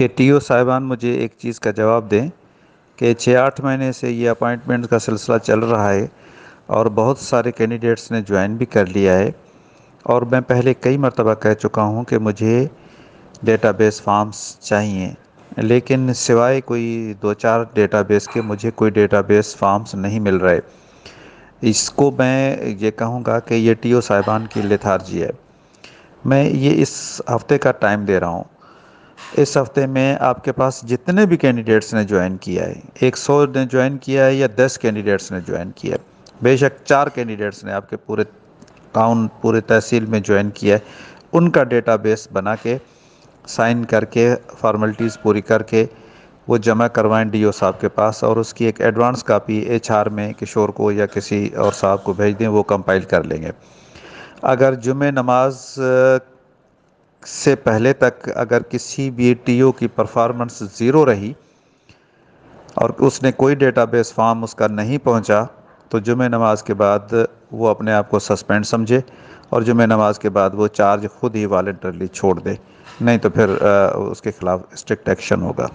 ये T O साहिबान मुझे एक चीज़ का जवाब दें कि छः आठ महीने से ये अपॉइंटमेंट का सिलसिला चल रहा है और बहुत सारे कैंडिडेट्स ने ज्वाइन भी कर लिया है और मैं पहले कई मरतबा कह चुका हूँ कि मुझे डेटाबेस फॉर्म्स चाहिए लेकिन सिवाय कोई दो चार डेटाबेस के मुझे कोई डेटाबेस फॉर्म्स नहीं मिल रहे इसको मैं ये कहूँगा कि ये टी ओ साहिबान की लिथार्जी है मैं ये इस हफ्ते का टाइम दे रहा हूँ इस हफ्ते में आपके पास जितने भी कैंडिडेट्स ने ज्वाइन किया है एक सौ ने ज्वाइन किया है या दस कैंडिडेट्स ने ज्वाइन किया है बेशक चार कैंडिडेट्स ने आपके पूरे टाउन पूरे तहसील में ज्वाइन किया है उनका डेटाबेस बना के साइन करके फॉर्मेलिटीज़ पूरी करके वो जमा करवाएं डीओ साहब के पास और उसकी एक एडवांस कापी एच में किशोर को या किसी और साहब को भेज दें वो कंपाइल कर लेंगे अगर जुमे नमाज से पहले तक अगर किसी भी ओ की परफॉर्मेंस ज़ीरो रही और उसने कोई डेटाबेस फॉर्म उसका नहीं पहुंचा तो जुमे नमाज के बाद वो अपने आप को सस्पेंड समझे और जुमे नमाज के बाद वो चार्ज खुद ही वालंटरली छोड़ दे नहीं तो फिर उसके ख़िलाफ़ स्ट्रिक्ट एक्शन होगा